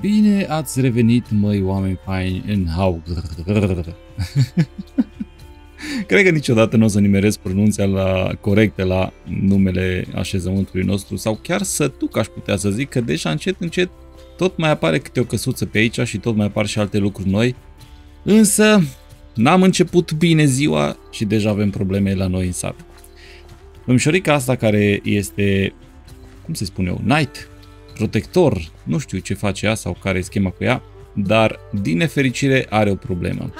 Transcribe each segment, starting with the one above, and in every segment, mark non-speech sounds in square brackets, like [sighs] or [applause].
Bine ați revenit, măi, oameni faini, în haug. [laughs] Cred că niciodată nu o să nimerez pronunția la corecte la numele așezământului nostru sau chiar tu aș putea să zic că deja încet încet tot mai apare câte o căsuță pe aici și tot mai apar și alte lucruri noi. Însă n-am început bine ziua și deja avem probleme la noi în sat. Domnișorica asta care este, cum se spune eu, night, protector, nu știu ce face ea sau care e schema cu ea, dar din nefericire are o problemă.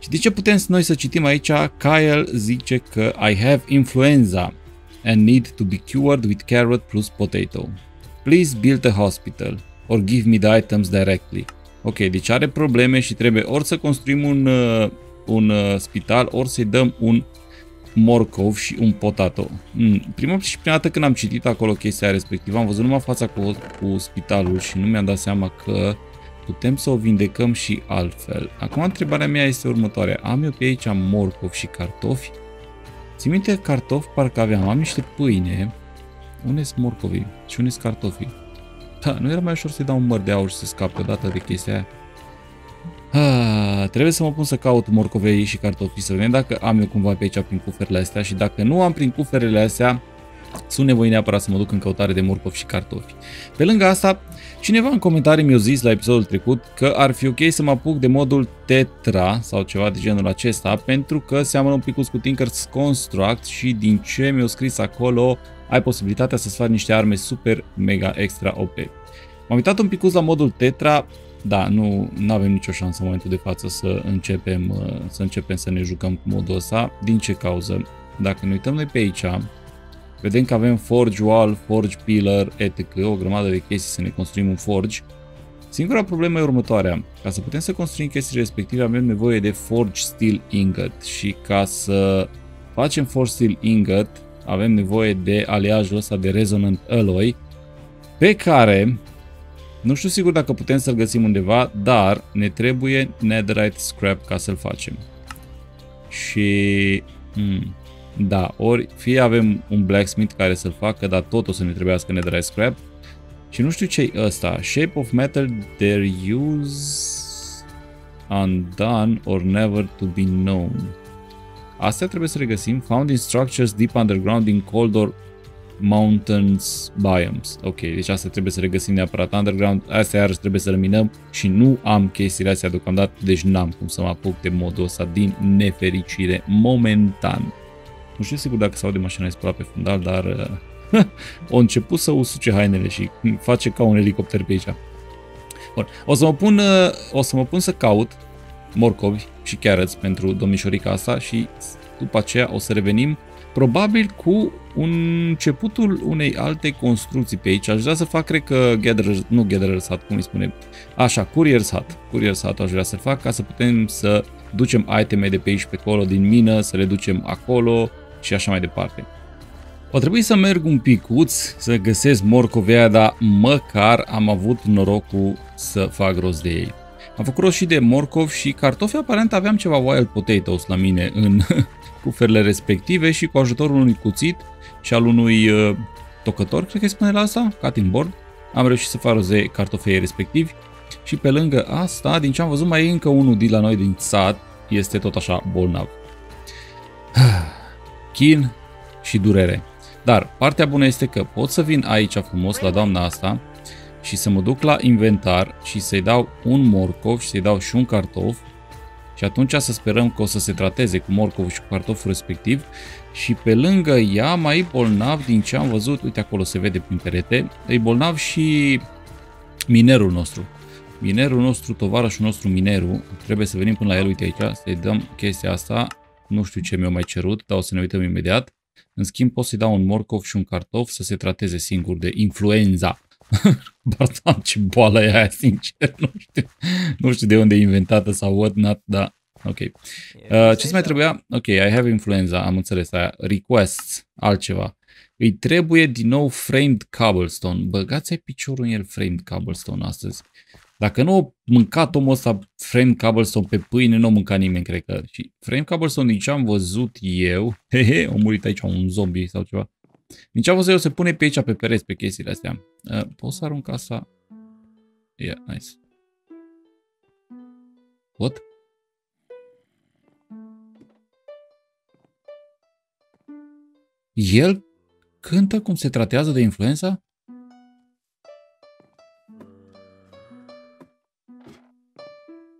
Și de ce putem noi să citim aici? Kyle zice că I have influenza and need to be cured with carrot plus potato. Please build a hospital or give me the items directly. Ok, deci are probleme și trebuie ori să construim un, uh, un uh, spital, ori să-i dăm un morcov și un potato. Hmm, prima și prima dată când am citit acolo chestia respectivă, am văzut numai fața cu, cu spitalul și nu mi-am dat seama că putem să o vindecăm și altfel. Acum întrebarea mea este următoarea. Am eu pe aici morcov și cartofi? Țin minte cartofi parcă aveam. Am niște pâine. Unde sunt morcovii? Și unde sunt cartofii? Da, nu era mai ușor să-i dau un măr de aur și să scap odată de chestia aia trebuie să mă pun să caut morcovei și cartofii să vedem dacă am eu cumva pe aici prin cuferele astea și dacă nu am prin cuferele astea, sunt nevoie neapărat să mă duc în căutare de morcovi și cartofi. Pe lângă asta, cineva în comentarii mi-a zis la episodul trecut că ar fi ok să mă apuc de modul Tetra sau ceva de genul acesta pentru că seamănă un pic cu Tinkers Construct și din ce mi a scris acolo ai posibilitatea să-ți faci niște arme super mega extra OP. M-am uitat un pic la modul Tetra, da, nu avem nicio șansă în momentul de față să începem, uh, să începem să ne jucăm cu modul ăsta. Din ce cauză? Dacă ne uităm noi pe aici, vedem că avem Forge Wall, Forge Pillar, etc. O grămadă de chestii să ne construim un Forge. Singura problemă e următoarea. Ca să putem să construim chestii respective avem nevoie de Forge Steel Ingot și ca să facem Forge Steel Ingot avem nevoie de aliajul ăsta de Resonant Alloy pe care nu știu sigur dacă putem să-l găsim undeva, dar ne trebuie netherite scrap ca să-l facem. Și... Hmm, da, ori fie avem un blacksmith care să-l facă, dar tot o să ne trebuiască netherite scrap. Și nu știu ce e ăsta. Shape of metal, their use undone or never to be known. Astea trebuie să le găsim. Found in structures deep underground in cold or Mountains Biomes. Ok, deci asta trebuie să regăsim neapărat Underground, Asta iarăși trebuie să răminăm și nu am chestiile astea deocamdată, deci n-am cum să mă apuc de modul ăsta din nefericire momentan. Nu știu sigur dacă s-au de mașina explorat pe fundal, dar uh, o [laughs] început să usuce hainele și face ca un elicopter pe aici. Bun, o să mă pun, uh, o să, mă pun să caut morcovi și carrots pentru domnișorica asta și după aceea o să revenim probabil cu un începutul unei alte construcții pe aici. Aș vrea să fac, cred că, gatherer, nu gatherer sat, cum îi spune, așa, courier sat, courier sat, aș vrea să fac ca să putem să ducem iteme de pe aici pe acolo din mină, să le ducem acolo și așa mai departe. O trebuie să merg un picuț să găsesc morcovea, dar măcar am avut norocul să fac rost de ei. Am făcut rost și de morcov și cartofi, aparent aveam ceva wild potatoes la mine în [laughs] cuferele respective și cu ajutorul unui cuțit și al unui uh, tocător, cred că spune la asta, cutting board, am reușit să fac roze cartofei respectivi și pe lângă asta, din ce am văzut, mai e încă unul de la noi din sat, este tot așa bolnav. [sighs] Chin și durere. Dar partea bună este că pot să vin aici frumos la doamna asta și să mă duc la inventar și să-i dau un morcov și să-i dau și un cartof și atunci să sperăm că o să se trateze cu morcovul și cu cartoful respectiv și pe lângă ea mai e bolnav din ce am văzut, uite acolo se vede prin perete, e bolnav și minerul nostru. Minerul nostru, tovarășul nostru minerul, trebuie să venim până la el, uite aici, să-i dăm chestia asta, nu știu ce mi-au mai cerut, dar o să ne uităm imediat. În schimb pot să-i dau un morcov și un cartof să se trateze singur de influenza. [laughs] Bartan, ce boală e aia, sincer, nu știu, nu știu de unde e inventată sau not, dar ok. Uh, ce mai trebuia? Ok, I have influenza, am înțeles aia, requests, altceva. Îi trebuie din nou framed cobblestone. Băgați-ai piciorul în el framed cobblestone astăzi. Dacă nu a mâncat omul ăsta framed cobblestone pe pâine, nu a mâncat nimeni, cred că. Și framed cobblestone, din ce am văzut eu, [laughs] hehe, he, a murit aici un zombie sau ceva, din ce am văzut eu, se pune pe aici, pe pereți, pe chestiile astea. Uh, pot să arunc casa? Yeah, nice. What? El cântă cum se tratează de influența?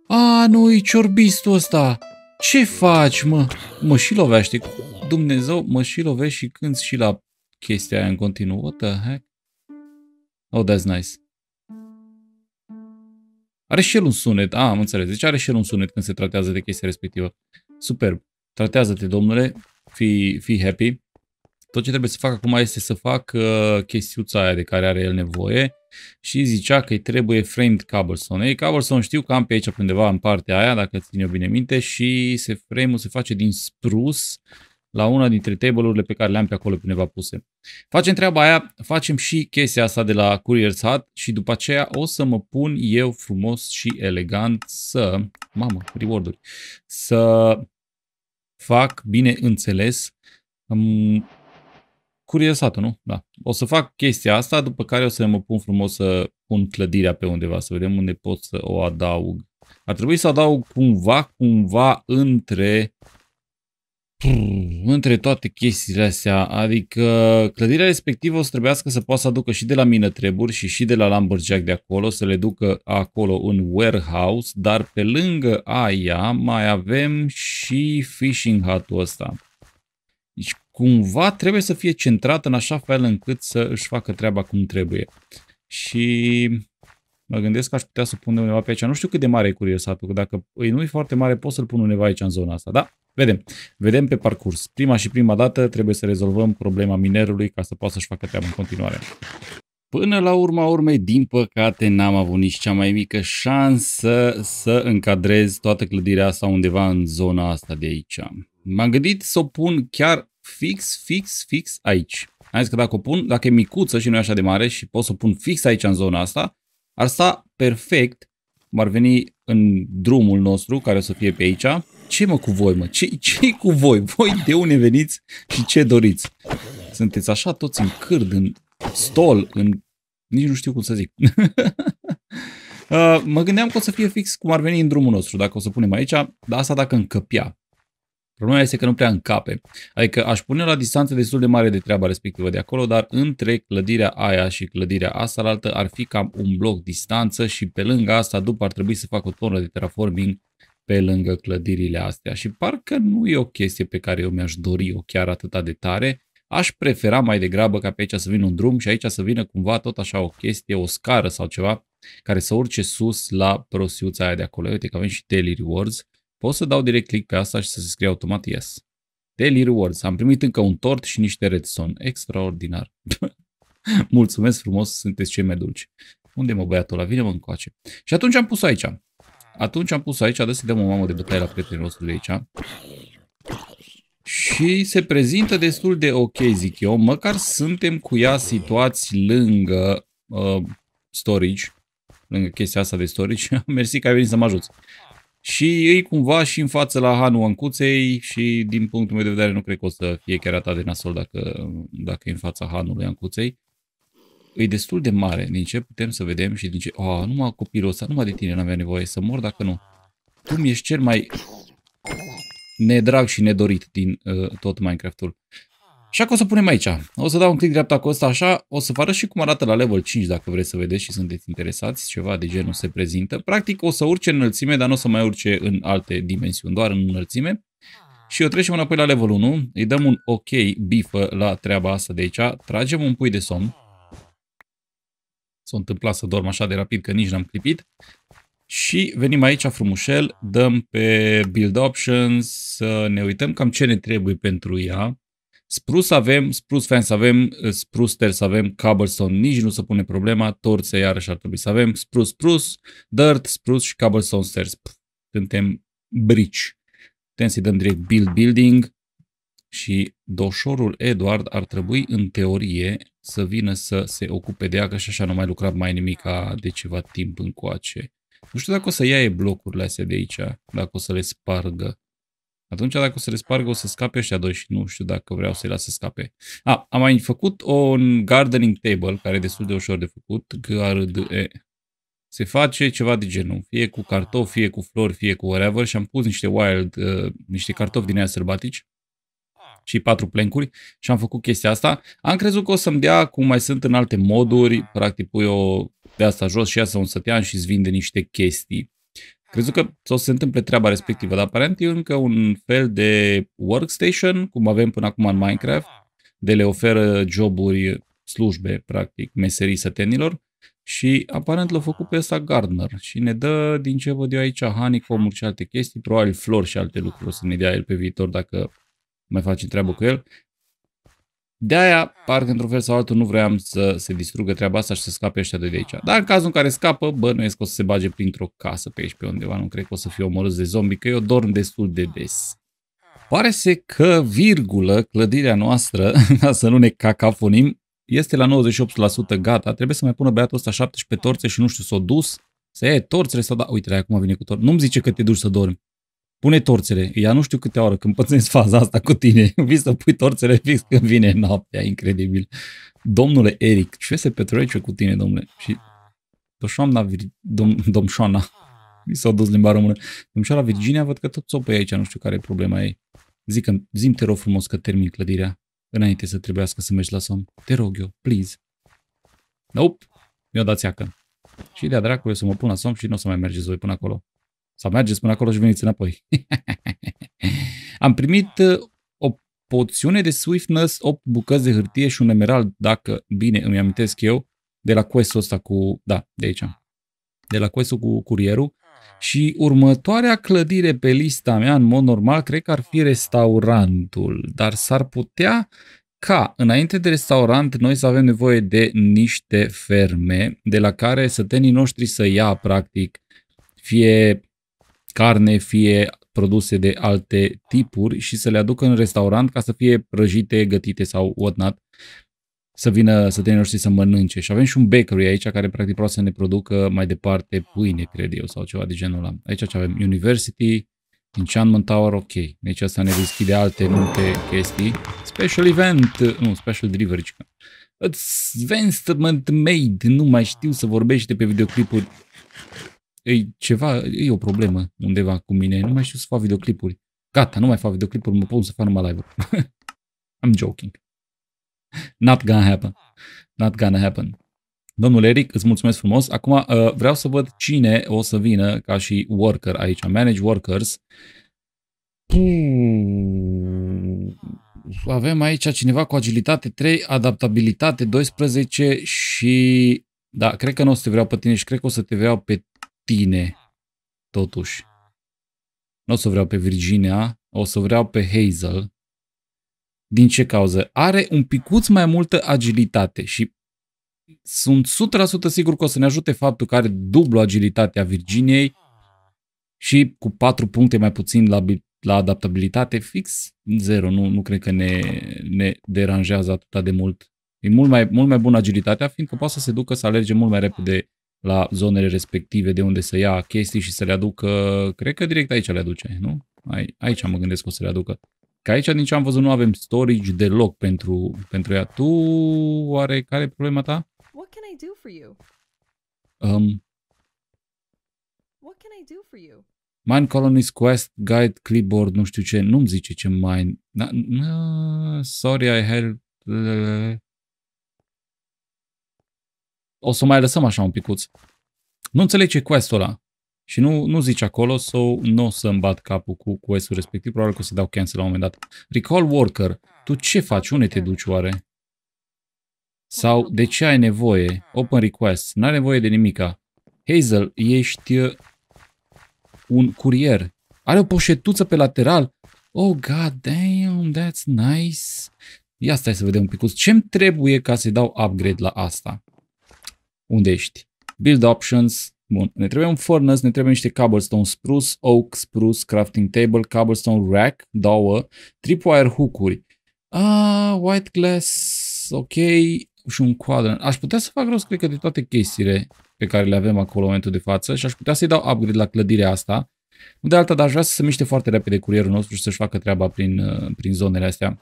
A, nu-i ciorbistul ăsta! Ce faci, mă? Mă și lovea, Dumnezeu mă și lovești și cânt și la chestia aia în continuu. What the heck? Oh, that's nice. Are și el un sunet. Ah, am înțeles. Deci are și el un sunet când se tratează de chestia respectivă. Superb. Tratează-te, domnule. Fii, fii happy. Tot ce trebuie să fac acum este să fac uh, chestiuța aia de care are el nevoie și zicea că îi trebuie framed cobblestone. Ei, cobblestone știu că am pe aici pe undeva în partea aia, dacă țin eu bine minte, și se frame-ul se face din sprus la una dintre table-urile pe care le-am pe acolo pe puse. Facem treaba aia, facem și chestia asta de la Courier's Hut și după aceea o să mă pun eu frumos și elegant să, mamă, reward să fac, bine înțeles, um, Hut, nu? Da. O să fac chestia asta, după care o să mă pun frumos să pun clădirea pe undeva, să vedem unde pot să o adaug. Ar trebui să adaug cumva, cumva între între toate chestiile astea, adică clădirea respectivă o să trebuiască să poată să aducă și de la mine treburi și și de la Lumberjack de acolo, să le ducă acolo în warehouse, dar pe lângă aia mai avem și fishing hut-ul ăsta. Deci cumva trebuie să fie centrat în așa fel încât să își facă treaba cum trebuie. Și mă gândesc că aș putea să pun undeva pe aici. Nu știu cât de mare e curiosatul, că dacă nu e foarte mare pot să-l pun undeva aici în zona asta, da? Vedem. Vedem pe parcurs. Prima și prima dată trebuie să rezolvăm problema minerului ca să poată să-și facă treaba în continuare. Până la urma urmei, din păcate, n-am avut nici cea mai mică șansă să încadrez toată clădirea asta undeva în zona asta de aici. M-am gândit să o pun chiar fix, fix, fix aici. Am zis că dacă o pun, dacă e micuță și nu e așa de mare și pot să o pun fix aici în zona asta, ar sta perfect, m-ar veni în drumul nostru, care o să fie pe aici, ce mă cu voi, mă? ce e cu voi? Voi de unde veniți și ce doriți? Sunteți așa toți în cârd, în stol, în... Nici nu știu cum să zic. [laughs] Uh, mă gândeam că o să fie fix cum ar veni în drumul nostru, dacă o să punem aici, dar asta dacă încăpea. Problema este că nu prea încape. Adică aș pune la distanță destul de mare de treaba respectivă de acolo, dar între clădirea aia și clădirea asta altă ar fi cam un bloc distanță și pe lângă asta după ar trebui să fac o tonă de terraforming pe lângă clădirile astea și parcă nu e o chestie pe care eu mi-aș dori-o chiar atâta de tare. Aș prefera mai degrabă ca pe aici să vină un drum și aici să vină cumva tot așa o chestie, o scară sau ceva care să urce sus la prosiuța aia de acolo. Uite că avem și Daily Rewards. Pot să dau direct click pe asta și să se scrie automat Yes. Daily Rewards. Am primit încă un tort și niște redstone. Extraordinar. [laughs] Mulțumesc frumos, sunteți cei mai dulci. Unde mă băiatul ăla? Vine mă încoace. Și atunci am pus aici. Atunci am pus aici, adesea să dăm o mamă de bătaie la prietenul nostru de aici. Și se prezintă destul de ok, zic eu, măcar suntem cu ea situați lângă uh, storage, lângă chestia asta de storage. [laughs] Mersi că ai venit să mă ajuți. Și ei cumva și în față la hanul Ancuței și din punctul meu de vedere nu cred că o să fie chiar atât de nasol dacă, dacă e în fața hanului Ancuței e destul de mare din ce putem să vedem și din ce, a, numai copilul ăsta, numai de tine n-avea nevoie să mor dacă nu. Tu ești cel mai nedrag și nedorit din uh, tot Minecraft-ul. Așa că o să punem aici. O să dau un click dreapta cu ăsta așa, o să vă arăt și cum arată la level 5 dacă vreți să vedeți și sunteți interesați, ceva de genul se prezintă. Practic o să urce în înălțime, dar nu o să mai urce în alte dimensiuni, doar în înălțime. Și o trecem înapoi la level 1, îi dăm un ok bifă la treaba asta de aici, tragem un pui de somn, S-a întâmplat să dorm așa de rapid că nici n-am clipit. Și venim aici frumușel, dăm pe Build Options, să ne uităm cam ce ne trebuie pentru ea. Sprus avem, sprus fans avem, sprus să avem, cobblestone nici nu se pune problema, torțe iarăși ar trebui să avem, sprus, sprus, dirt, sprus și cobblestone stairs. Suntem brici. Putem să-i dăm direct build building, și doșorul Eduard ar trebui, ah. în teorie, să vină să se ocupe de ea, că și așa nu mai lucrat mai nimic ah. de ceva timp încoace. Nu știu dacă o să iaie blocurile astea de aici, dacă o să le spargă. Atunci dacă o să le spargă, o să scape ăștia doi și nu știu dacă vreau să-i las să scape. A, am mai făcut un gardening table, care e destul de ușor de făcut. e Se face ceva de genul, fie cu cartofi, fie cu flori, fie cu whatever și am pus niște wild, uh, niște cartofi din aia sălbatici și patru plencuri și am făcut chestia asta. Am crezut că o să-mi dea, cum mai sunt în alte moduri, ah. practic pui o de asta jos și iasă un sătean și îți vinde niște chestii. Crezut că o să se întâmple treaba ah. respectivă, dar aparent e încă un fel de workstation, cum avem până acum în Minecraft, ah. de le oferă joburi, slujbe, practic, meserii sătenilor. Și aparent l-a făcut pe ăsta Gardner și ne dă, din ce văd eu aici, honeycomb și alte chestii, probabil flori și alte lucruri o să ne dea el pe viitor dacă mai faci treabă cu el. De aia, parcă într-un fel sau altul, nu vreau să se distrugă treaba asta și să scape ăștia de, de aici. Dar în cazul în care scapă, bă, nu că o să se bage printr-o casă pe aici pe undeva, nu cred că o să fie omorât de zombi, că eu dorm destul de des. Pare se că, virgulă, clădirea noastră, [laughs] ca să nu ne cacafonim, este la 98% gata. Trebuie să mai pună băiatul ăsta 17 torțe și nu știu, s-o dus, să ia torțele sau da, uite, acum vine cu torțe. Nu-mi zice că te duci să dormi pune torțele. Ea nu știu câte oră, când pățesc faza asta cu tine, [laughs] vii să pui torțele fix când vine noaptea, incredibil. Domnule Eric, ce se petrece cu tine, domnule? Și doșoamna, dom, domșoana, mi s-a dus limba română. Domșoara Virginia, văd că tot s-o pe aici, nu știu care e problema ei. Zic, zim te rog frumos că termin clădirea înainte să trebuiască să mergi la somn. Te rog eu, please. Nope, mi-o dați acă. Și de-a dracului să mă pun la somn și nu o să mai mergeți voi până acolo. Sau mergeți până acolo și veniți înapoi. [laughs] Am primit o poțiune de swiftness, 8 bucăți de hârtie și un emerald, dacă bine îmi amintesc eu, de la quest ăsta cu... Da, de aici. De la quest cu curierul. Ah. Și următoarea clădire pe lista mea, în mod normal, cred că ar fi ah. restaurantul, dar s-ar putea ca înainte de restaurant noi să avem nevoie de niște ferme de la care sătenii noștri să ia practic fie carne, fie produse de alte tipuri și să le aducă în restaurant ca să fie prăjite, gătite sau whatnot, să vină să te și să mănânce. Și avem și un bakery aici care practic poate să ne producă mai departe pâine, cred eu, sau ceva de genul ăla. Aici ce avem? University, Enchantment Tower, ok. Deci asta ne deschide alte multe chestii. Special event, nu, special delivery. Advancement made, nu mai știu să vorbești de pe videoclipuri e ceva, e o problemă undeva cu mine, nu mai știu să fac videoclipuri. Gata, nu mai fac videoclipuri, mă pun să fac numai live [laughs] I'm joking. Not gonna happen. Not gonna happen. Domnul Eric, îți mulțumesc frumos. Acum uh, vreau să văd cine o să vină ca și worker aici, manage workers. Puh. Avem aici cineva cu agilitate 3, adaptabilitate 12 și... Da, cred că nu o să te vreau pe tine și cred că o să te vreau pe tine, totuși. Nu o să vreau pe Virginia, o să vreau pe Hazel. Din ce cauză? Are un picuț mai multă agilitate și sunt 100% sigur că o să ne ajute faptul că are dublu agilitatea Virginiei și cu 4 puncte mai puțin la, la adaptabilitate, fix 0. Nu, nu cred că ne, ne deranjează atât de mult. E mult mai, mult mai bună agilitatea, fiindcă poate să se ducă să alerge mult mai repede la zonele respective de unde să ia chestii și să le aducă, cred că direct aici le aduce, nu? Aici mă gândesc că o să le aducă. Că aici, din ce am văzut, nu avem storage deloc pentru, pentru ea. Tu, oare care e problema ta? What can I do for you? Um, What can I do for you? Mine Colonies Quest Guide Clipboard, nu știu ce, nu-mi zice ce mine Na, na, sorry, I had o să mai lăsăm așa un picuț. Nu înțeleg quest-ul ăla. Și nu, nu zici acolo, so nu o să-mi bat capul cu quest-ul respectiv, probabil că o să dau cancel la un moment dat. Recall worker. Tu ce faci? Unde te duci oare? Sau de ce ai nevoie? Open request. N-ai nevoie de nimica. Hazel, ești uh, un curier. Are o poșetuță pe lateral. Oh, god damn, that's nice. Ia stai să vedem un picuț. Ce-mi trebuie ca să-i dau upgrade la asta? Unde ești? Build options. Bun. Ne trebuie un furnace, ne trebuie niște cobblestone spruce, oak spruce, crafting table, cobblestone rack, două, tripwire hook-uri. Ah, white glass, ok, și un quadrant. Aș putea să fac rost, cred că, de toate chestiile pe care le avem acolo în momentul de față și aș putea să-i dau upgrade la clădirea asta. Nu de alta, dar aș vrea să se miște foarte repede curierul nostru și să-și facă treaba prin, prin zonele astea.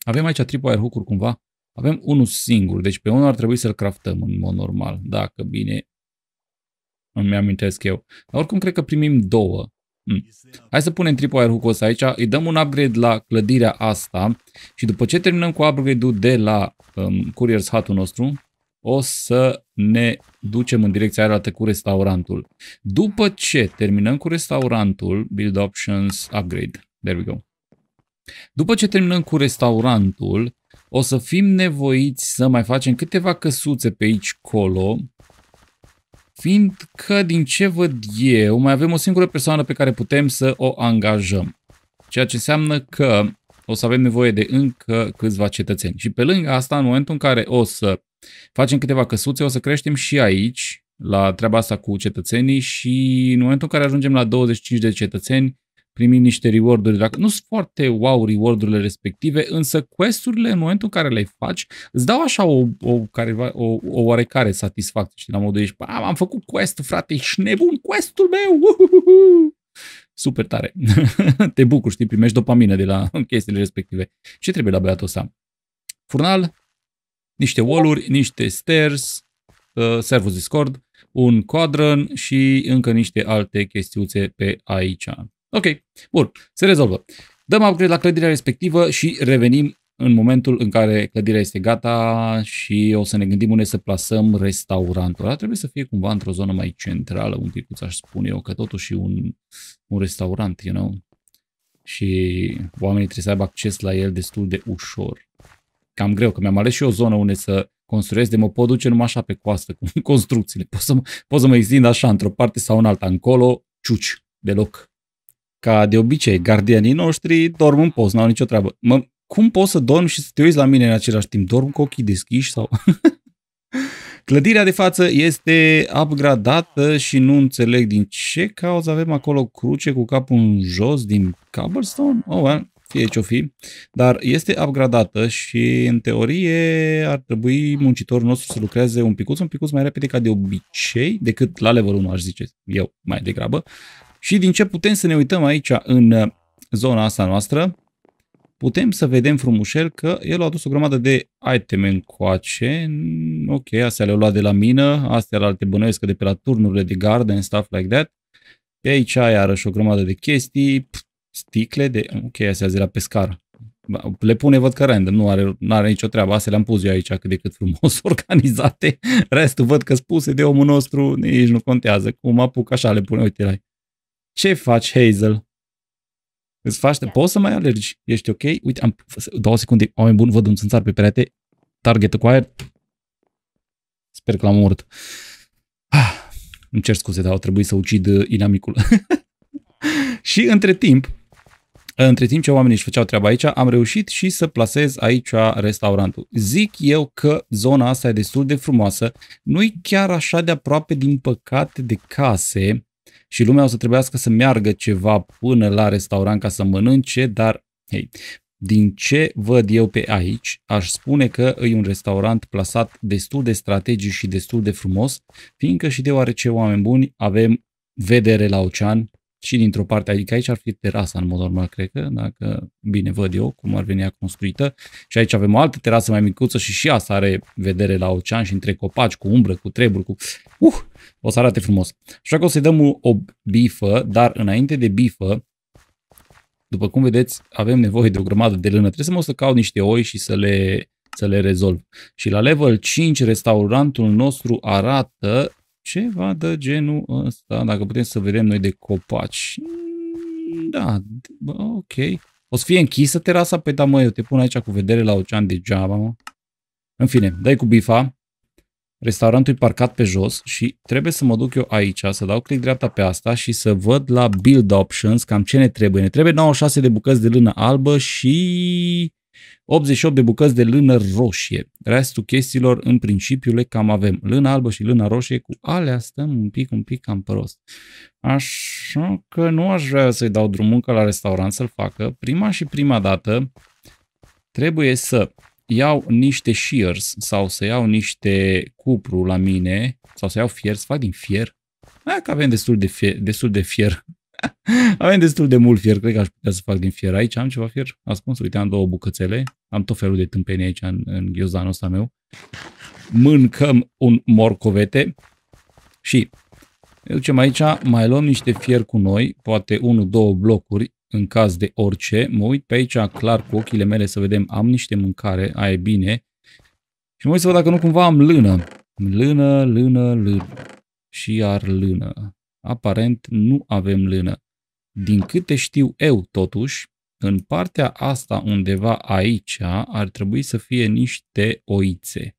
Avem aici tripwire hook-uri cumva? Avem unul singur, deci pe unul ar trebui să-l craftăm în mod normal, dacă bine îmi amintesc eu. Dar oricum cred că primim două. Hmm. Hai să punem tripwire hook-ul ăsta aici, îi dăm un upgrade la clădirea asta și după ce terminăm cu upgrade-ul de la um, Courier's hut nostru, o să ne ducem în direcția aia cu restaurantul. După ce terminăm cu restaurantul, build options, upgrade, there we go. După ce terminăm cu restaurantul, o să fim nevoiți să mai facem câteva căsuțe pe aici colo, fiindcă din ce văd eu, mai avem o singură persoană pe care putem să o angajăm. Ceea ce înseamnă că o să avem nevoie de încă câțiva cetățeni. Și pe lângă asta, în momentul în care o să facem câteva căsuțe, o să creștem și aici la treaba asta cu cetățenii și în momentul în care ajungem la 25 de cetățeni, primi niște reward-uri. Dacă nu sunt foarte wow reward-urile respective, însă quest-urile în momentul în care le faci îți dau așa o, o, careva, o, o oarecare satisfacție, Și la modul ești, am făcut quest frate, și nebun questul meu! Uhuhu! [laughs] Super tare! [laughs] Te bucuri, știi, primești dopamină de la [laughs] chestiile respective. Ce trebuie la băiatul ăsta? Furnal, niște wall-uri, niște stairs, uh, servus Discord, un quadrant și încă niște alte chestiuțe pe aici. Ok, bun, se rezolvă. Dăm upgrade la clădirea respectivă și revenim în momentul în care clădirea este gata și o să ne gândim unde să plasăm restaurantul. Ăla trebuie să fie cumva într-o zonă mai centrală, un pic, aș spune eu, că totuși e un, un restaurant, you know? Și oamenii trebuie să aibă acces la el destul de ușor. Cam greu, că mi-am ales și o zonă unde să construiesc, de mă pot duce numai așa pe coastă cu [laughs] construcțiile. Pot să, pot să mă extind așa, într-o parte sau în alta, încolo, ciuci, deloc ca de obicei, gardienii noștri dorm în post, n-au nicio treabă. Mă, cum poți să dormi și să te uiți la mine în același timp? Dorm cu ochii deschiși sau... [laughs] Clădirea de față este upgradată și nu înțeleg din ce cauză avem acolo cruce cu capul în jos din cobblestone? Oh, well, fie ce-o fi. Dar este upgradată și în teorie ar trebui muncitorul nostru să lucreze un picuț, un picuț mai repede ca de obicei, decât la level 1, aș zice eu mai degrabă. Și din ce putem să ne uităm aici în uh, zona asta noastră, putem să vedem frumușel că el a adus o grămadă de iteme încoace. Mm, ok, astea le-au luat de la mină, astea alte bănuiesc de pe la turnurile de gardă and stuff like that. Pe aici iarăși o grămadă de chestii, sticle de... Ok, astea de la pescar. Le pune, văd că random, nu are, nu are nicio treabă. Astea le-am pus eu aici cât de cât frumos [laughs] organizate. Restul văd că spuse de omul nostru, nici nu contează. Cum apuc, așa le pune, uite la ce faci, Hazel? Îți faci, yeah. poți să mai alergi? Ești ok? Uite, am două secunde, oameni buni, văd un țânțar pe perete. Target acquired. Sper că l-am urât. Ah, îmi cer scuze, dar au trebuit să ucid uh, inamicul. [laughs] și între timp, între timp ce oamenii își făceau treaba aici, am reușit și să plasez aici restaurantul. Zic eu că zona asta e destul de frumoasă, nu e chiar așa de aproape din păcate de case, și lumea o să trebuiască să meargă ceva până la restaurant ca să mănânce, dar hei, din ce văd eu pe aici, aș spune că e un restaurant plasat destul de strategic și destul de frumos, fiindcă și deoarece oameni buni avem vedere la ocean, și dintr-o parte, adică aici ar fi terasa în mod normal, cred că, dacă bine văd eu cum ar veni ea construită. Și aici avem o altă terasă mai micuță și și asta are vedere la ocean și între copaci, cu umbră, cu treburi, cu... Uh, o să arate frumos. Așa că o să-i dăm o, o bifă, dar înainte de bifă, după cum vedeți, avem nevoie de o grămadă de lână. Trebuie să mă o să caut niște oi și să le, să le rezolv. Și la level 5, restaurantul nostru arată ceva de genul ăsta, dacă putem să vedem noi de copaci. Mm, da, ok. O să fie închisă terasa? Păi da, mă, eu te pun aici cu vedere la ocean degeaba, mă. În fine, dai cu bifa. Restaurantul e parcat pe jos și trebuie să mă duc eu aici, să dau click dreapta pe asta și să văd la build options cam ce ne trebuie. Ne trebuie 96 de bucăți de lână albă și 88 de bucăți de lână roșie. Restul chestiilor, în principiu, le cam avem. Lână albă și lână roșie, cu alea stăm un pic, un pic cam prost. Așa că nu aș vrea să-i dau drumul ca la restaurant să-l facă. Prima și prima dată trebuie să iau niște shears sau să iau niște cupru la mine sau să iau fier, să fac din fier. Aia că avem destul de fier, destul de fier [laughs] Avem destul de mult fier, cred că aș putea să fac din fier aici. Am ceva fier ascuns, uite, am două bucățele. Am tot felul de tâmpeni aici în, în ghiozanul ăsta meu. Mâncăm un morcovete și ne ducem aici, mai luăm niște fier cu noi, poate unu, două blocuri în caz de orice. Mă uit pe aici clar cu ochile mele să vedem, am niște mâncare, aia e bine. Și mă uit să văd dacă nu cumva am lână. Lână, lână, lână și iar lână aparent nu avem lână. Din câte știu eu, totuși, în partea asta undeva aici ar trebui să fie niște oițe.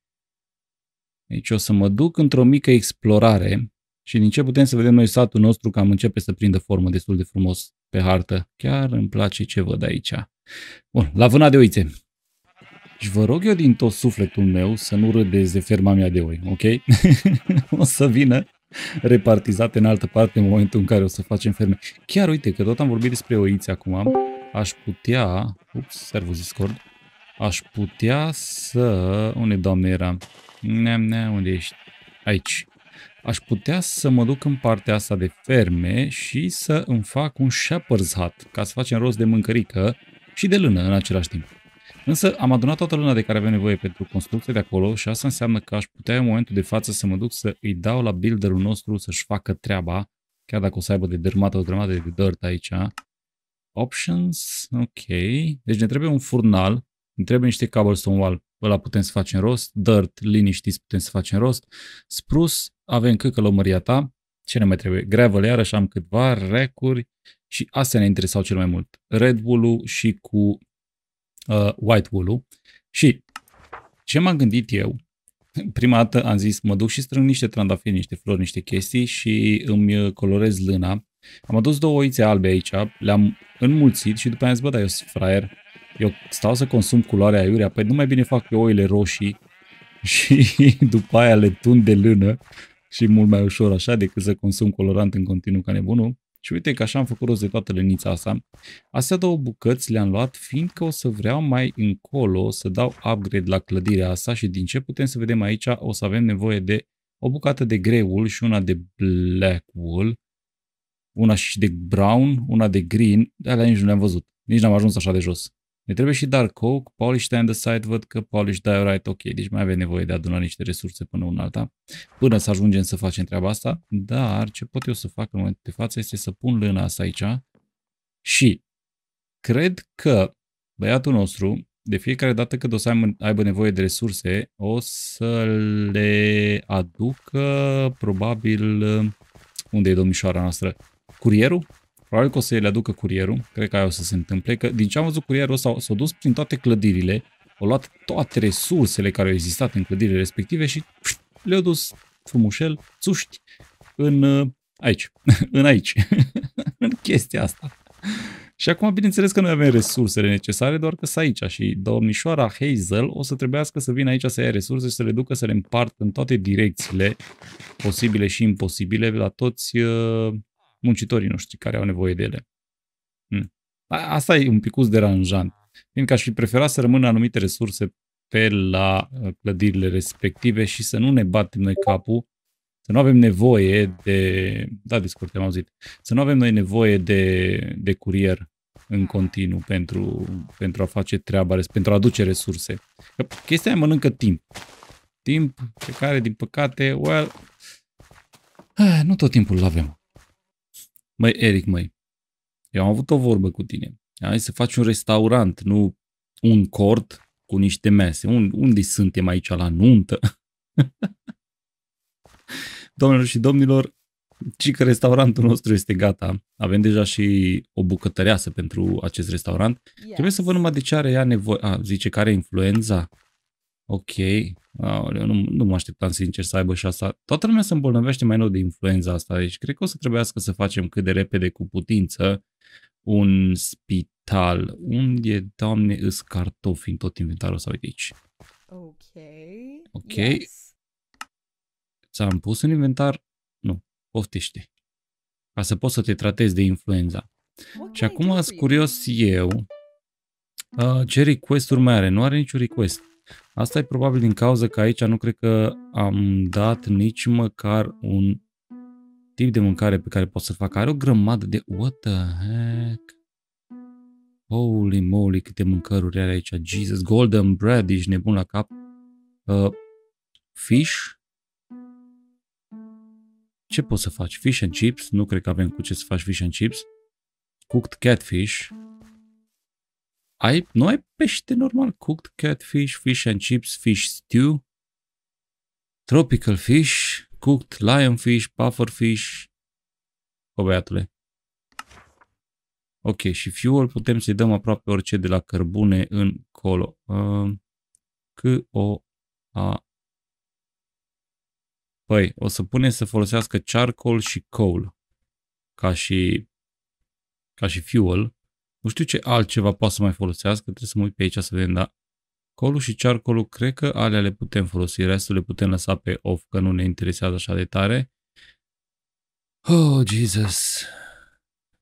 Deci o să mă duc într-o mică explorare și din ce putem să vedem noi satul nostru cam începe să prindă formă destul de frumos pe hartă. Chiar îmi place ce văd aici. Bun, la vâna de oițe. Și vă rog eu din tot sufletul meu să nu râdeze ferma mea de oi, ok? [laughs] o să vină repartizate în altă parte în momentul în care o să facem ferme. Chiar uite că tot am vorbit despre oiți acum, aș putea, ups, servus Discord, aș putea să, unde doamne era, neam, neam, unde ești, aici, aș putea să mă duc în partea asta de ferme și să îmi fac un shepherd's hat, ca să facem rost de mâncărică și de lână în același timp. Însă am adunat toată luna de care avem nevoie pentru construcția de acolo și asta înseamnă că aș putea în momentul de față să mă duc să îi dau la builderul nostru să-și facă treaba, chiar dacă o să aibă de dermată o grămadă de dirt aici. Options, ok. Deci ne trebuie un furnal, ne trebuie niște cobblestone wall, ăla putem să facem rost, dirt, liniștiți, putem să facem rost, sprus, avem căcălămăria ta, ce ne mai trebuie? Gravel iarăși am câteva recuri și astea ne interesau cel mai mult. Red Bull-ul și cu uh, white wool-ul. Și ce m-am gândit eu, [laughs] prima dată am zis, mă duc și strâng niște trandafiri, niște flori, niște chestii și îmi uh, colorez lâna. Am adus două oițe albe aici, le-am înmulțit și după aia am zis, bă, dar eu sunt fraier, eu stau să consum culoarea aiurea, păi nu mai bine fac eu oile roșii [laughs] și după aia le tund de lână și mult mai ușor așa decât să consum colorant în continuu ca nebunul. Și uite că așa am făcut toată lenița asta. Astea două bucăți le-am luat, fiindcă o să vreau mai încolo să dau upgrade la clădirea asta și din ce putem să vedem aici, o să avem nevoie de o bucată de grey wool și una de black wool, una și de brown, una de green, dar nici nu le-am văzut. Nici n-am ajuns așa de jos. Ne trebuie și Dark Oak, Polish and the văd că Polish Diorite, ok, deci mai avem nevoie de a aduna niște resurse până un alta, până să ajungem să facem treaba asta, dar ce pot eu să fac în momentul de față este să pun lâna asta aici și cred că băiatul nostru, de fiecare dată când o să aibă nevoie de resurse, o să le aducă probabil, unde e domnișoara noastră, curierul? Probabil că o să le aducă curierul, cred că aia o să se întâmple, că din ce am văzut curierul ăsta s-a dus prin toate clădirile, a luat toate resursele care au existat în clădirile respective și le-a dus frumușel, țuști, în uh, aici, [laughs] în aici, [laughs] în chestia asta. Și acum, bineînțeles că noi avem resursele necesare, doar că sunt aici și domnișoara Hazel o să trebuiască să vină aici să ia resurse și să le ducă să le împart în toate direcțiile posibile și imposibile la toți uh, muncitorii noștri care au nevoie de ele. Hmm. Asta e un picuț deranjant, fiindcă aș fi preferat să rămână anumite resurse pe la uh, clădirile respective și să nu ne batem noi capul, să nu avem nevoie de, da, discurs, am auzit, să nu avem noi nevoie de, de curier în hmm. continuu pentru, pentru a face treaba, pentru a aduce resurse. Că chestia aia mănâncă timp. Timp pe care, din păcate, well, ah, nu tot timpul îl avem. Măi, Eric, măi, eu am avut o vorbă cu tine. Hai să faci un restaurant, nu un cort cu niște mese. Un, unde suntem aici la nuntă? [laughs] Domnilor și domnilor, ci că restaurantul nostru este gata. Avem deja și o bucătăreasă pentru acest restaurant. Yes. Trebuie să vă numai de ce are ea nevoie. A, zice că are influenza. Ok. Aoleu, nu, nu mă așteptam sincer să aibă și asta. Toată lumea se îmbolnăvește mai nou de influența asta, deci cred că o să trebuiască să facem cât de repede cu putință un spital. Unde, doamne, îs cartofi în tot inventarul sau uite aici. Ok. Ok. Yes. Ți-am pus în inventar? Nu, poftește. Ca să poți să te tratezi de influența. și acum sunt curios eu uh, ce request-uri mai are. Nu are niciun request. Asta e probabil din cauza că aici nu cred că am dat nici măcar un tip de mâncare pe care pot să fac. Are o grămadă de... What the heck? Holy moly, câte mâncăruri are aici. Jesus, golden bread, ești nebun la cap. Uh, fish? Ce poți să faci? Fish and chips? Nu cred că avem cu ce să faci fish and chips. Cooked catfish ai, nu ai pește normal, cooked catfish, fish and chips, fish stew, tropical fish, cooked lionfish, fish. O, băiatule. Ok, și fuel putem să-i dăm aproape orice de la cărbune încolo. Uh, colo. C-O-A. Păi, o să punem să folosească charcoal și coal ca și, ca și fuel. Nu știu ce altceva poate să mai folosească, trebuie să mă uit pe aici să vedem, da. Colul și charcolul, cred că alea le putem folosi, restul le putem lăsa pe off, că nu ne interesează așa de tare. Oh, Jesus!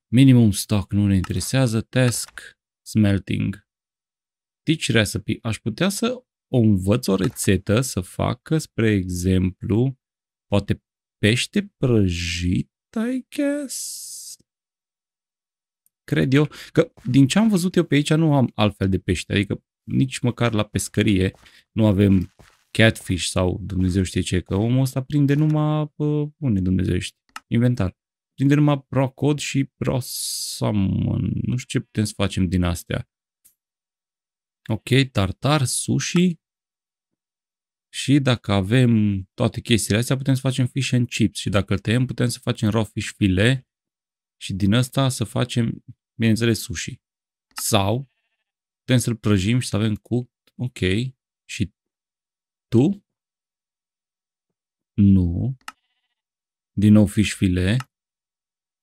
Minimum stock nu ne interesează, task, smelting. Teach deci, recipe. Aș putea să o învăț o rețetă să facă, spre exemplu, poate pește prăjit, I guess? cred eu că din ce am văzut eu pe aici nu am altfel de pește, adică nici măcar la pescărie nu avem catfish sau Dumnezeu știe ce, că omul ăsta prinde numai, pă, unde Dumnezeu știe, inventar, prinde numai procod și prosamon, nu știu ce putem să facem din astea. Ok, tartar, sushi și dacă avem toate chestiile astea putem să facem fish and chips și dacă îl tăiem putem să facem raw fish filet și din ăsta să facem, bineînțeles, sushi. Sau putem să-l prăjim și să avem cu, ok, și tu? Nu. Din nou fish file.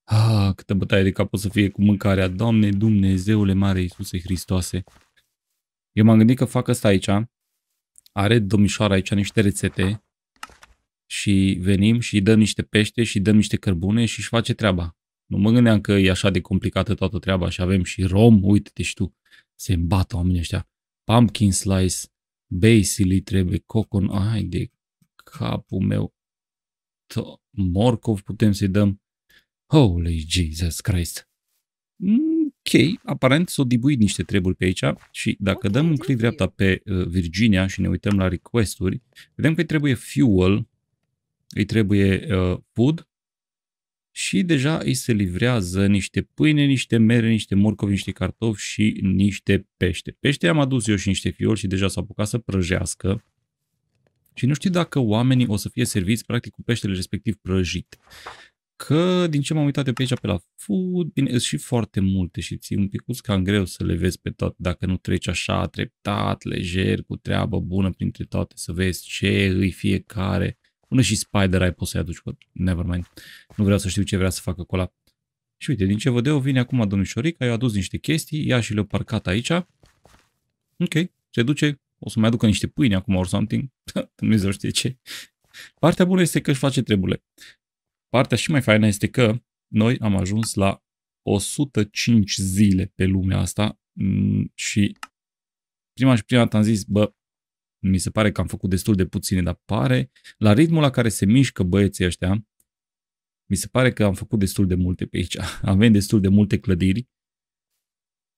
Ah, câtă bătaie de cap o să fie cu mâncarea. Doamne Dumnezeule Mare Iisuse Hristoase. Eu m-am gândit că fac asta aici. Are domnișoara aici niște rețete și venim și îi dăm niște pește și îi dăm niște cărbune și își face treaba. Nu mă gândeam că e așa de complicată toată treaba și avem și rom, uite-te și deci tu, se îmbat oamenii ăștia. Pumpkin slice, basically trebuie, cocon, ai de capul meu. To- morcov putem să-i dăm. Holy Jesus Christ! Ok, aparent s-au dibuit niște treburi pe aici și dacă dăm un click dreapta pe uh, Virginia și ne uităm la requesturi, vedem că îi trebuie fuel, îi trebuie uh, food, și deja îi se livrează niște pâine, niște mere, niște morcovi, niște cartofi și niște pește. Pește am adus eu și niște fiori și deja s-a apucat să prăjească. Și nu știu dacă oamenii o să fie serviți practic cu peștele respectiv prăjit. Că din ce m-am uitat eu pe aici pe la food, bine, sunt și foarte multe și ții un picuț cam greu să le vezi pe toate dacă nu treci așa treptat, lejer, cu treabă bună printre toate, să vezi ce îi fiecare. Până și spider ai poți să-i aduci, never nevermind. Nu vreau să știu ce vrea să facă acolo. Și uite, din ce văd eu, vine acum domnișorica, i-a adus niște chestii, ia și le o parcat aici. Ok, se duce, o să mai aducă niște pâine acum or something, [laughs] Dumnezeu știe ce. Partea bună este că își face treburile. Partea și mai faină este că noi am ajuns la 105 zile pe lumea asta mm, și prima și prima dată am zis, bă, mi se pare că am făcut destul de puține, dar pare, la ritmul la care se mișcă băieții ăștia, mi se pare că am făcut destul de multe pe aici. [laughs] Avem destul de multe clădiri.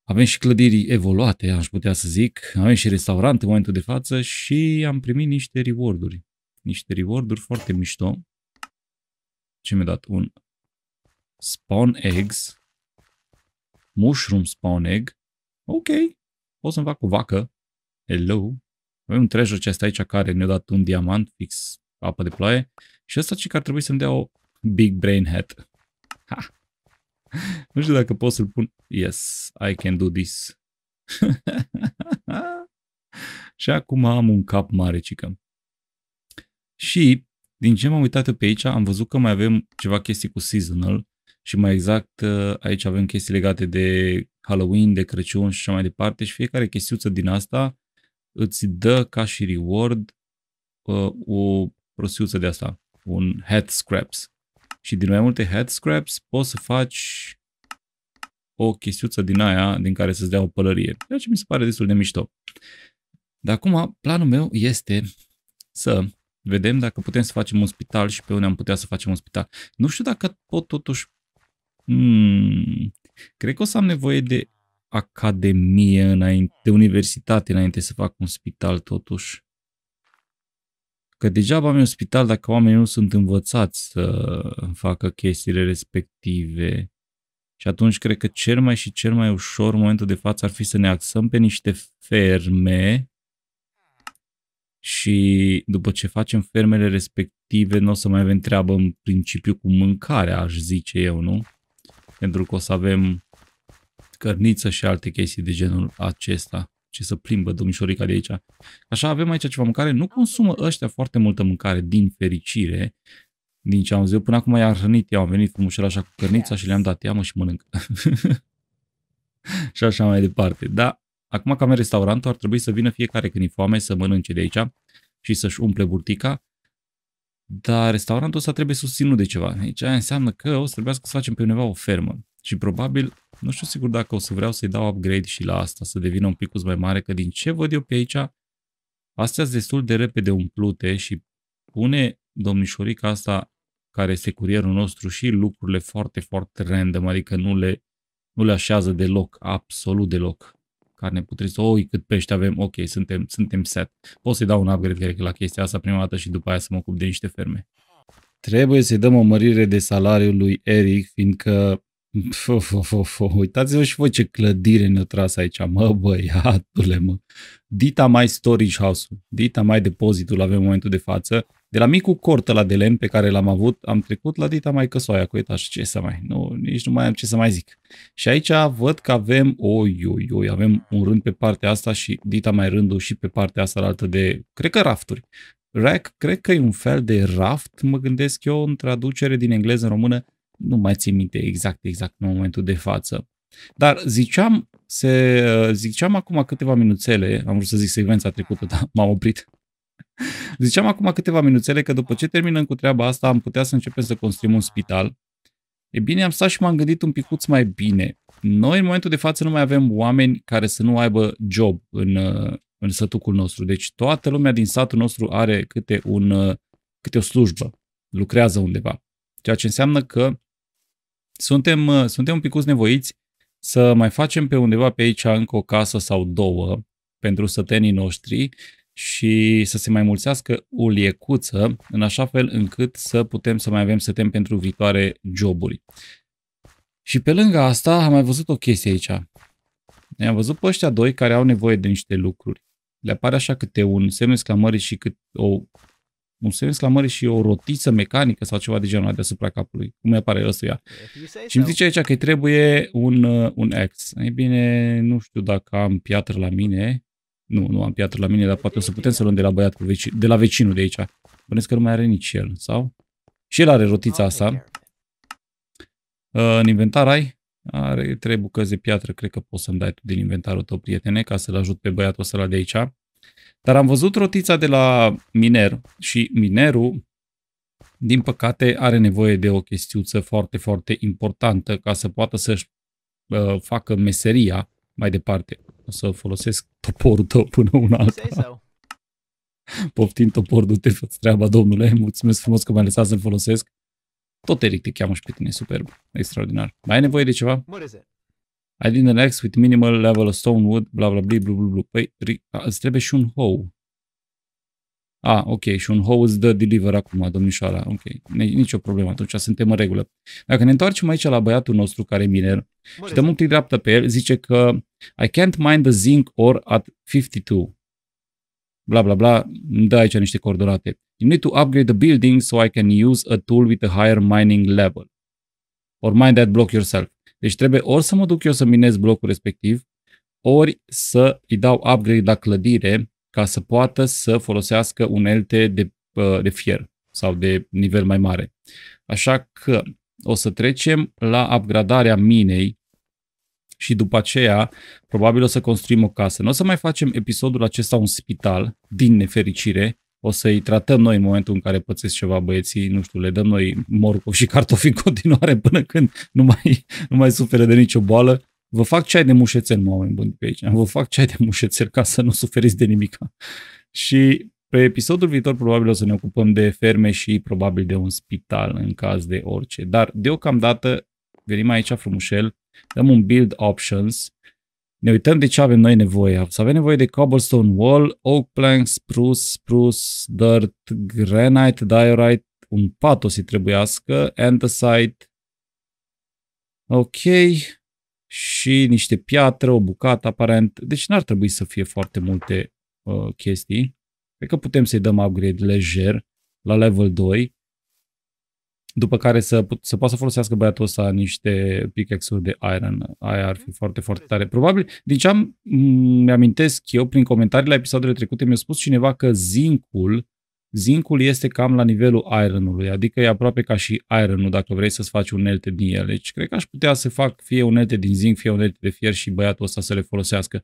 Avem și clădiri evoluate, aș putea să zic. Avem și restaurante în momentul de față și am primit niște reward-uri. Niște reward-uri foarte mișto. Ce mi-a dat? Un spawn eggs. Mushroom spawn egg. Ok. O să-mi fac o vacă. Hello. Avem un treasure chest aici care ne-a dat un diamant, fix apă de ploaie. Și ăsta ce că ar trebui să-mi dea o big brain hat. Ha. Nu știu dacă pot să-l pun. Yes, I can do this. [laughs] și acum am un cap mare, cică. Și din ce m-am uitat eu pe aici, am văzut că mai avem ceva chestii cu seasonal și mai exact ă, aici avem chestii legate de Halloween, de Crăciun și așa mai departe și fiecare chestiuță din asta îți dă ca și reward uh, o prostiuță de asta, un head scraps. Și din mai multe head scraps poți să faci o chestiuță din aia din care să-ți dea o pălărie, ceea ce mi se pare destul de mișto. Dar acum planul meu este să vedem dacă putem să facem un spital și pe unde am putea să facem un spital. Nu știu dacă pot totuși... Hmm, cred că o să am nevoie de academie înainte, de universitate înainte să fac un spital totuși. Că degeaba am un spital dacă oamenii nu sunt învățați să facă chestiile respective. Și atunci cred că cel mai și cel mai ușor în momentul de față ar fi să ne axăm pe niște ferme și după ce facem fermele respective nu o să mai avem treabă în principiu cu mâncarea, aș zice eu, nu? Pentru că o să avem cărniță și alte chestii de genul acesta. Ce să plimbă domnișorica de aici. Așa avem aici ceva mâncare. Nu consumă ăștia foarte multă mâncare, din fericire, din ce am zis. Eu până acum i-am hrănit, i-am venit frumușel așa cu cărnița și le-am dat teamă și mănânc [laughs] și așa mai departe. Da, acum că am restaurantul, ar trebui să vină fiecare când e foame să mănânce de aici și să-și umple burtica dar restaurantul ăsta trebuie susținut de ceva. Deci aia înseamnă că o să trebuiască să facem pe undeva o fermă. Și probabil, nu știu sigur dacă o să vreau să-i dau upgrade și la asta, să devină un pic mai mare, că din ce văd eu pe aici, astea sunt destul de repede umplute și pune domnișorica asta care este curierul nostru și lucrurile foarte, foarte random, adică nu le, nu le așează deloc, absolut deloc. Carne putrisă, oi cât pește avem, ok, suntem, suntem set. Pot să-i dau un upgrade, cred la chestia asta prima dată și după aia să mă ocup de niște ferme. Trebuie să-i dăm o mărire de salariu lui Eric, fiindcă Uitați-vă și voi ce clădire ne-a tras aici, mă băiatule, mă. Dita mai storage house dita mai depozitul avem în momentul de față. De la micul cort la de lemn pe care l-am avut, am trecut la dita mai căsoaia cu etaj, ce să mai, nu, nici nu mai am ce să mai zic. Și aici văd că avem, oi, oi, oi, avem un rând pe partea asta și dita mai rândul și pe partea asta altă de, cred că rafturi. Rack, cred că e un fel de raft, mă gândesc eu, în traducere din engleză în română, nu mai țin minte exact, exact în momentul de față. Dar ziceam, se, ziceam acum câteva minuțele, am vrut să zic secvența trecută, dar m-am oprit. Ziceam acum câteva minuțele că după ce terminăm cu treaba asta am putea să începem să construim un spital. E bine, am stat și m-am gândit un picuț mai bine. Noi în momentul de față nu mai avem oameni care să nu aibă job în, în sătucul nostru. Deci toată lumea din satul nostru are câte, un, câte o slujbă, lucrează undeva. Ceea ce înseamnă că suntem, uh, suntem un pic nevoiți să mai facem pe undeva pe aici încă o casă sau două pentru sătenii noștri și să se mai mulțească o liecuță în așa fel încât să putem să mai avem săteni pentru viitoare joburi. Și pe lângă asta am mai văzut o chestie aici. Ne-am văzut pe ăștia doi care au nevoie de niște lucruri. Le apare așa câte un semn scamări și cât o sens la mare și o rotiță mecanică sau ceva de genul deasupra capului, cum mi apare ea? Și îmi zice aici că trebuie un, uh, un ex. Ei bine, nu știu dacă am piatră la mine, nu, nu am piatră la mine, dar poate o să putem să luăm de la băiat cu veci, de la vecinul de aici. Bănesc că nu mai are nici el, sau? Și el are rotița asta. Uh, în inventar ai? Are trei bucăți de piatră, cred că poți să-mi dai tu din inventarul tău, prietene, ca să-l ajut pe băiatul ăsta de aici. Dar am văzut rotița de la miner și minerul, din păcate, are nevoie de o chestiuță foarte, foarte importantă ca să poată să-și uh, facă meseria mai departe. O să folosesc toporul tău până una alta. Poftim toporul, du-te, fă treaba, domnule. Mulțumesc frumos că m-ai lăsat să-l folosesc. Tot Eric te cheamă și pe tine, superb, extraordinar. Mai ai nevoie de ceva? What I didn't relax with minimal level of stone wood, bla bla bla bla bla bla. Păi îți trebuie și un hoe. A, ok, și un hoe îți dă deliver acum, domnișoara. Ok, nicio problemă, atunci suntem în regulă. Dacă ne întoarcem aici la băiatul nostru care e miner și dăm un click dreapta pe el, zice că I can't mine the zinc ore at 52. Bla, bla, bla, îmi dă aici niște coordonate. You need to upgrade the building so I can use a tool with a higher mining level. Or mine that block yourself. Deci trebuie ori să mă duc eu să minez blocul respectiv, ori să îi dau upgrade la clădire ca să poată să folosească unelte de, uh, de fier sau de nivel mai mare. Așa că o să trecem la upgradarea minei și după aceea probabil o să construim o casă. Nu o să mai facem episodul acesta un spital, din nefericire, o să-i tratăm noi în momentul în care pățesc ceva băieții, nu știu, le dăm noi morcov și cartofi în continuare până când nu mai, nu mai suferă de nicio boală. Vă fac ceai de mușețel, mă oameni buni pe aici. Vă fac ceai de mușețel ca să nu suferiți de nimic. Și pe episodul viitor probabil o să ne ocupăm de ferme și probabil de un spital în caz de orice. Dar deocamdată venim aici frumușel, dăm un build options ne uităm de ce avem noi nevoie. Să avem nevoie de cobblestone wall, oak plank, spruce, spruce, dirt, granite, diorite, un pat o să trebuiască, andesite, ok, și niște piatră, o bucată aparent. Deci n-ar trebui să fie foarte multe uh, chestii. Cred că putem să-i dăm upgrade lejer la level 2 după care să, să poată să folosească băiatul ăsta niște pickaxe-uri de iron. Aia ar fi mm-hmm. foarte, foarte tare. Probabil, din ce am, mm, mi-amintesc eu, prin comentarii la episoadele trecute, mi-a spus cineva că zincul, zincul este cam la nivelul ironului, adică e aproape ca și ironul dacă vrei să-ți faci unelte din ele. Deci cred că aș putea să fac fie unelte din zinc, fie unelte de fier și băiatul ăsta să le folosească.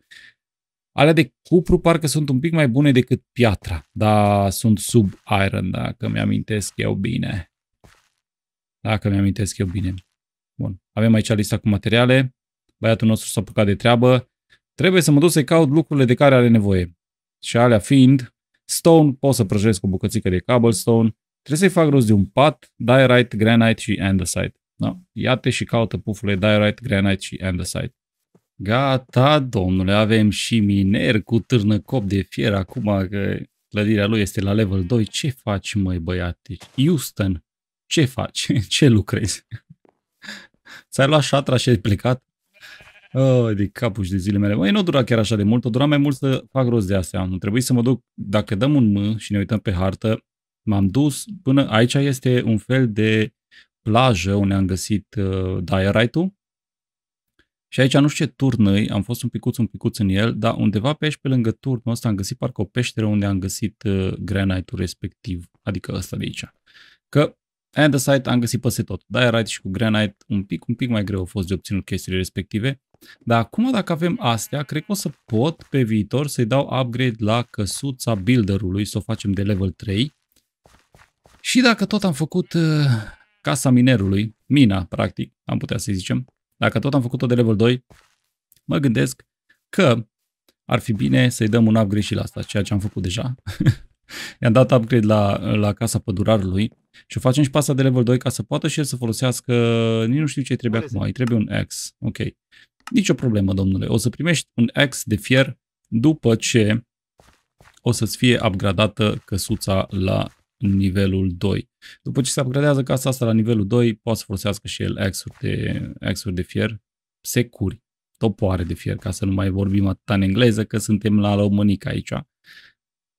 Alea de cupru parcă sunt un pic mai bune decât piatra, dar sunt sub iron, dacă mi-amintesc eu bine. Dacă mi-amintesc am eu bine. Bun. Avem aici lista cu materiale. Băiatul nostru s-a apucat de treabă. Trebuie să mă duc să-i caut lucrurile de care are nevoie. Și alea fiind, stone, pot să prăjesc o bucățică de cobblestone, trebuie să-i fac rost de un pat, diorite, granite și andesite. Da? Iată și caută pufurile diorite, granite și andesite. Gata, domnule, avem și miner cu târnă cop de fier acum că clădirea lui este la level 2. Ce faci, măi, băiate? Houston, ce faci? [laughs] Ce lucrezi? [laughs] Ți-ai luat șatra și ai plecat? Oh, de capul și de zile mele. Măi, nu dura chiar așa de mult, o dura mai mult să fac rost de astea. Nu trebuie să mă duc, dacă dăm un M și ne uităm pe hartă, m-am dus până aici este un fel de plajă unde am găsit uh, diorite-ul. Și aici nu știu ce turnăi, am fost un picuț, un picuț în el, dar undeva pe aici, pe lângă turnul ăsta, am găsit parcă o peșteră unde am găsit uh, granite-ul respectiv, adică ăsta de aici. Că And the site am găsit peste tot. Diorite da, și cu granite un pic, un pic mai greu a fost de obținut chestiile respective. Dar acum dacă avem astea, cred că o să pot pe viitor să-i dau upgrade la căsuța builderului, să o facem de level 3. Și dacă tot am făcut uh, casa minerului, mina practic, am putea să zicem, dacă tot am făcut-o de level 2, mă gândesc că ar fi bine să-i dăm un upgrade și la asta, ceea ce am făcut deja. [laughs] I-am dat upgrade la, la casa pădurarului și facem și pasta de level 2 ca să poată și el să folosească, nici nu știu ce trebuie acum, îi trebuie un X. Ok. Nici o problemă, domnule. O să primești un X de fier după ce o să-ți fie upgradată căsuța la nivelul 2. După ce se upgradează casa asta la nivelul 2, poate să folosească și el x uri de, de fier securi, topoare de fier, ca să nu mai vorbim atât în engleză, că suntem la românica aici.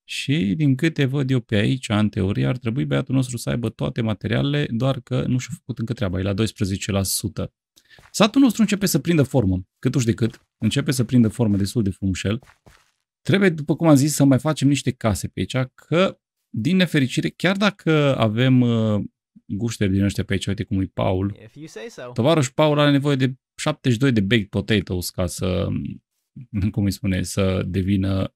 Și din câte văd eu pe aici, în teorie, ar trebui băiatul nostru să aibă toate materialele, doar că nu și-a făcut încă treaba, e la 12%. Satul nostru începe să prindă formă, cât uși de cât, începe să prindă formă destul de frumușel. Trebuie, după cum am zis, să mai facem niște case pe aici, că, din nefericire, chiar dacă avem uh, gușteri din ăștia pe aici, uite cum e Paul, so. tovarăș Paul are nevoie de 72 de baked potatoes ca să, cum îi spune, să devină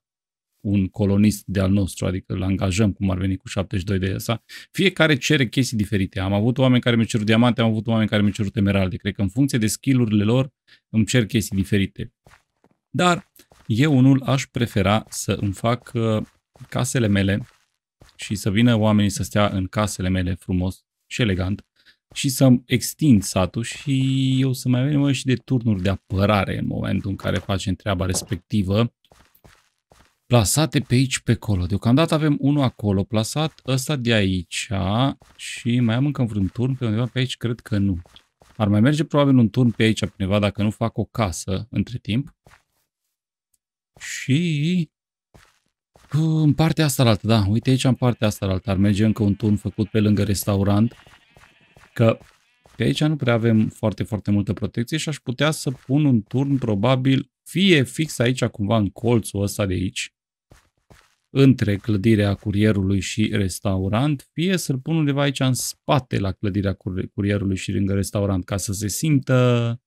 un colonist de al nostru, adică îl angajăm cum ar veni cu 72 de ESA. Fiecare cere chestii diferite. Am avut oameni care mi-au cerut diamante, am avut oameni care mi-au cerut emeralde. Cred că în funcție de skillurile lor îmi cer chestii diferite. Dar eu unul aș prefera să îmi fac uh, casele mele și să vină oamenii să stea în casele mele frumos și elegant și să extind satul și eu să mai avem și de turnuri de apărare în momentul în care facem treaba respectivă plasate pe aici, pe acolo. Deocamdată avem unul acolo plasat, ăsta de aici și mai am încă vreun turn pe undeva pe aici, cred că nu. Ar mai merge probabil un turn pe aici pe undeva dacă nu fac o casă între timp. Și uh, în partea asta altă, da, uite aici în partea asta altă, ar merge încă un turn făcut pe lângă restaurant, că pe aici nu prea avem foarte, foarte multă protecție și aș putea să pun un turn probabil fie fix aici cumva în colțul ăsta de aici, între clădirea curierului și restaurant, fie să-l pun undeva aici în spate la clădirea curierului și lângă restaurant, ca să se simtă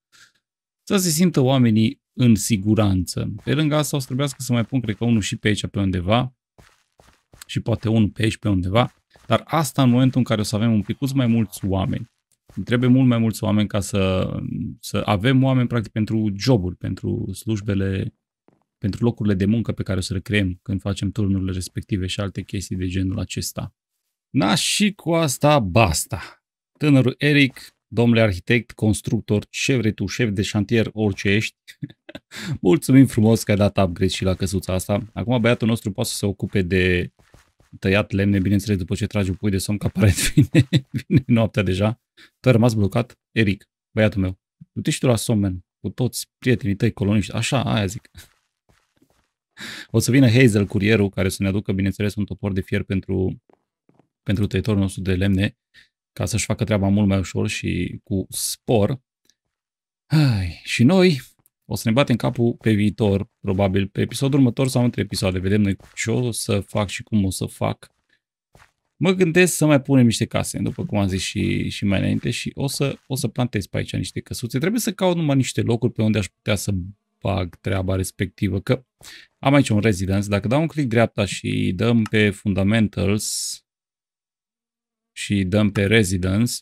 să se simtă oamenii în siguranță. Pe lângă asta o să trebuiască să mai pun, cred că unul și pe aici, pe undeva, și poate unul pe aici, pe undeva, dar asta în momentul în care o să avem un picuț mai mulți oameni. Trebuie mult mai mulți oameni ca să, să avem oameni, practic, pentru joburi, pentru slujbele pentru locurile de muncă pe care o să le creăm când facem turnurile respective și alte chestii de genul acesta. Na, și cu asta basta. Tânărul Eric, domnule arhitect, constructor, ce vrei tu, șef de șantier, orice ești, [laughs] mulțumim frumos că ai dat upgrade și la căsuța asta. Acum băiatul nostru poate să se ocupe de tăiat lemne, bineînțeles, după ce trage pui de somn, că aparent [laughs] vine, vine noaptea deja. Tu ai rămas blocat? Eric, băiatul meu, du-te și tu la somn, man, cu toți prietenii tăi coloniști, așa, aia zic. O să vină Hazel, curierul, care să ne aducă, bineînțeles, un topor de fier pentru, pentru tăietorul nostru de lemne, ca să-și facă treaba mult mai ușor și cu spor. Ai, și noi o să ne batem capul pe viitor, probabil pe episodul următor sau între episoade. Vedem noi ce o să fac și cum o să fac. Mă gândesc să mai punem niște case, după cum am zis și, și mai înainte, și o să, o să plantez pe aici niște căsuțe. Trebuie să caut numai niște locuri pe unde aș putea să fac treaba respectivă. Că am aici un residence, dacă dau un click dreapta și dăm pe fundamentals și dăm pe residence,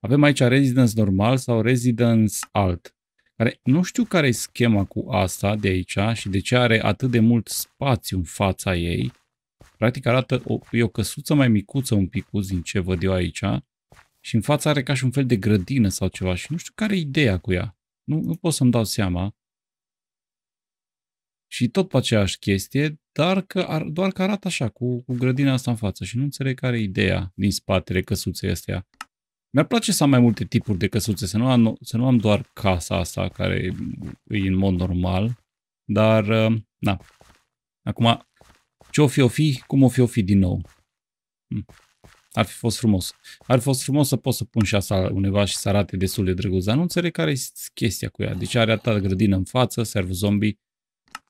avem aici residence normal sau residence alt. Care, nu știu care e schema cu asta de aici și de ce are atât de mult spațiu în fața ei. Practic arată o, e o căsuță mai micuță un picuț din ce văd eu aici și în fața are ca și un fel de grădină sau ceva și nu știu care e ideea cu ea. Nu, nu pot să-mi dau seama. Și tot pe aceeași chestie, dar că ar, doar că arată așa, cu, cu grădina asta în față și nu înțeleg care e ideea din spatele căsuței astea. Mi-ar place să am mai multe tipuri de căsuțe, să nu am, să nu am doar casa asta care e în mod normal, dar, uh, na. Acum, ce o fi, o fi, cum o fi, o fi din nou. Hm. Ar fi fost frumos. Ar fi fost frumos să pot să pun și asta undeva și să arate destul de drăguț, dar nu înțeleg care e chestia cu ea. Deci are atâta grădină în față, serv zombie,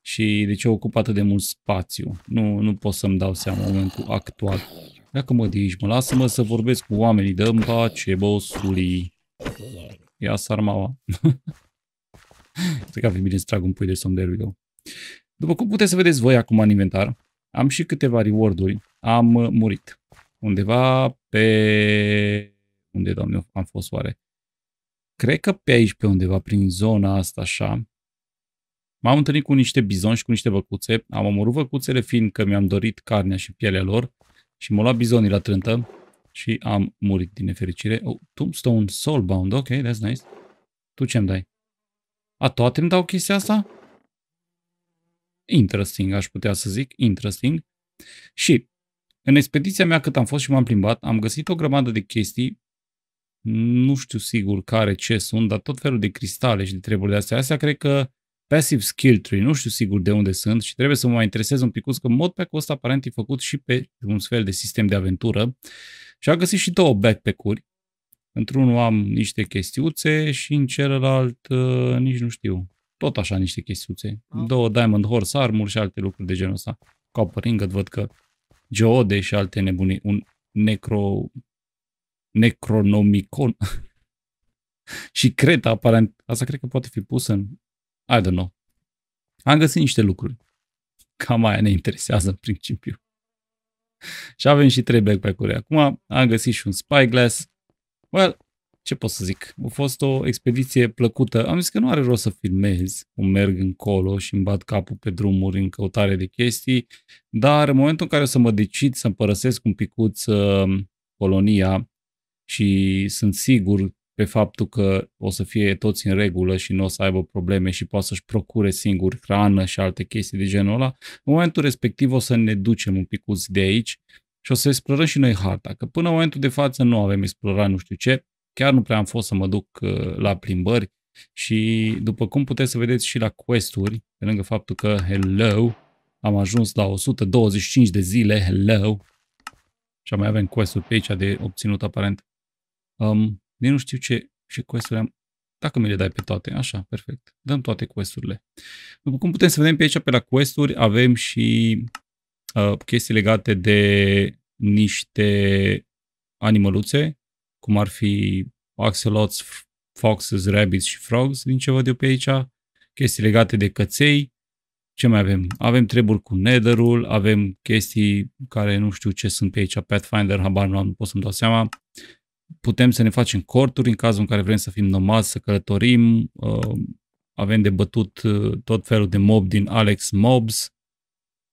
și de ce ocupă atât de mult spațiu. Nu, nu pot să-mi dau seama în momentul actual. Dacă mă dici, mă lasă-mă să vorbesc cu oamenii, dă-mi pace, bossului. Ia sarmaua. Cred că ar fi bine să trag un pui de somn, de we După cum puteți să vedeți voi acum în inventar, am și câteva reward-uri, am uh, murit. Undeva pe... Unde, doamne, am fost oare? Cred că pe aici, pe undeva, prin zona asta, așa, M-am întâlnit cu niște bizon și cu niște văcuțe. Am omorât văcuțele fiindcă mi-am dorit carnea și pielea lor și m-au luat bizonii la trântă și am murit din nefericire. Oh, Tombstone Soulbound, ok, that's nice. Tu ce-mi dai? A, toate îmi dau chestia asta? Interesting, aș putea să zic, interesting. Și în expediția mea cât am fost și m-am plimbat, am găsit o grămadă de chestii, nu știu sigur care, ce sunt, dar tot felul de cristale și de treburi de astea. Astea cred că passive skill tree, nu știu sigur de unde sunt și trebuie să mă mai interesez un pic, că modpack-ul ăsta aparent e făcut și pe un fel de sistem de aventură și am găsit și două backpack-uri. Într-unul am niște chestiuțe și în celălalt uh, nici nu știu. Tot așa niște chestiuțe. Oh. Două Diamond Horse Armor și alte lucruri de genul ăsta. Copper Ingot, văd că geode și alte nebunii. Un necro... necronomicon. [laughs] și creta, aparent. Asta cred că poate fi pusă în I don't know. Am găsit niște lucruri. Cam aia ne interesează în principiu. și avem și trei backpack-uri acum. Am găsit și un spyglass. Well, ce pot să zic? A fost o expediție plăcută. Am zis că nu are rost să filmez cum merg încolo și îmi bat capul pe drumuri în căutare de chestii, dar în momentul în care o să mă decid să-mi părăsesc un picuț uh, colonia și sunt sigur pe faptul că o să fie toți în regulă și nu o să aibă probleme și poate să-și procure singur hrană și alte chestii de genul ăla, în momentul respectiv o să ne ducem un pic de aici și o să explorăm și noi harta, că până în momentul de față nu avem explorat nu știu ce, chiar nu prea am fost să mă duc uh, la plimbări și după cum puteți să vedeți și la questuri, pe lângă faptul că hello, am ajuns la 125 de zile, hello, și mai avem quest-uri pe aici de obținut aparent. Um, nici nu știu ce, ce quest am. Dacă mi le dai pe toate, așa, perfect. Dăm toate questurile. După cum putem să vedem pe aici, pe la questuri, avem și uh, chestii legate de niște animăluțe, cum ar fi axelots, foxes, rabbits și frogs, din ce văd eu pe aici, chestii legate de căței, ce mai avem? Avem treburi cu netherul, avem chestii care nu știu ce sunt pe aici, Pathfinder, habar nu am, nu pot să-mi dau seama, putem să ne facem corturi în cazul în care vrem să fim nomazi, să călătorim. Uh, avem de bătut uh, tot felul de mob din Alex Mobs.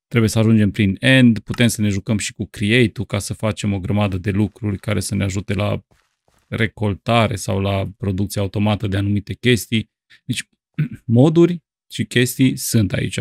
Trebuie să ajungem prin end. Putem să ne jucăm și cu create ca să facem o grămadă de lucruri care să ne ajute la recoltare sau la producție automată de anumite chestii. Deci [clears throat] moduri și chestii sunt aici.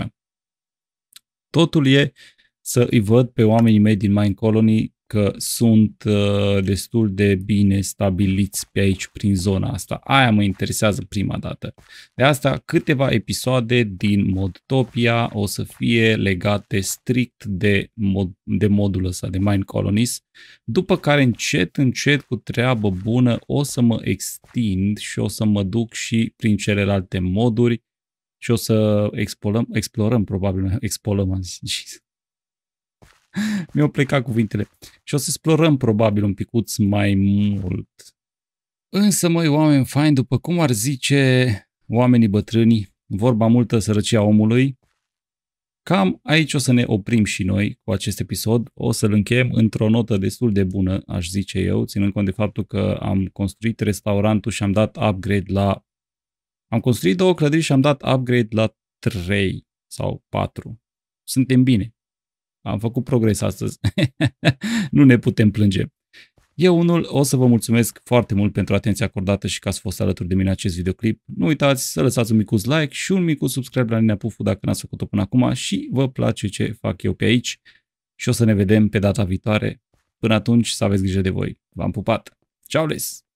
Totul e să îi văd pe oamenii mei din Mind Colony că sunt uh, destul de bine stabiliți pe aici, prin zona asta. Aia mă interesează prima dată. De asta, câteva episoade din Modtopia o să fie legate strict de, mod, de modul ăsta, de Mind Colonies, după care încet, încet, cu treabă bună, o să mă extind și o să mă duc și prin celelalte moduri și o să explorăm, explorăm probabil, explorăm, am zis, [laughs] Mi-au plecat cuvintele. Și o să explorăm probabil un picuț mai mult. Însă, măi, oameni faini, după cum ar zice oamenii bătrâni, vorba multă sărăcia omului, Cam aici o să ne oprim și noi cu acest episod. O să-l încheiem într-o notă destul de bună, aș zice eu, ținând cont de faptul că am construit restaurantul și am dat upgrade la... Am construit două clădiri și am dat upgrade la 3 sau 4. Suntem bine. Am făcut progres astăzi. [laughs] nu ne putem plânge. Eu unul o să vă mulțumesc foarte mult pentru atenția acordată și că ați fost alături de mine acest videoclip. Nu uitați să lăsați un micuț like și un micuț subscribe la Nina Pufu dacă n-ați făcut-o până acum și vă place ce fac eu pe aici și o să ne vedem pe data viitoare. Până atunci, să aveți grijă de voi. V-am pupat! Ciao les!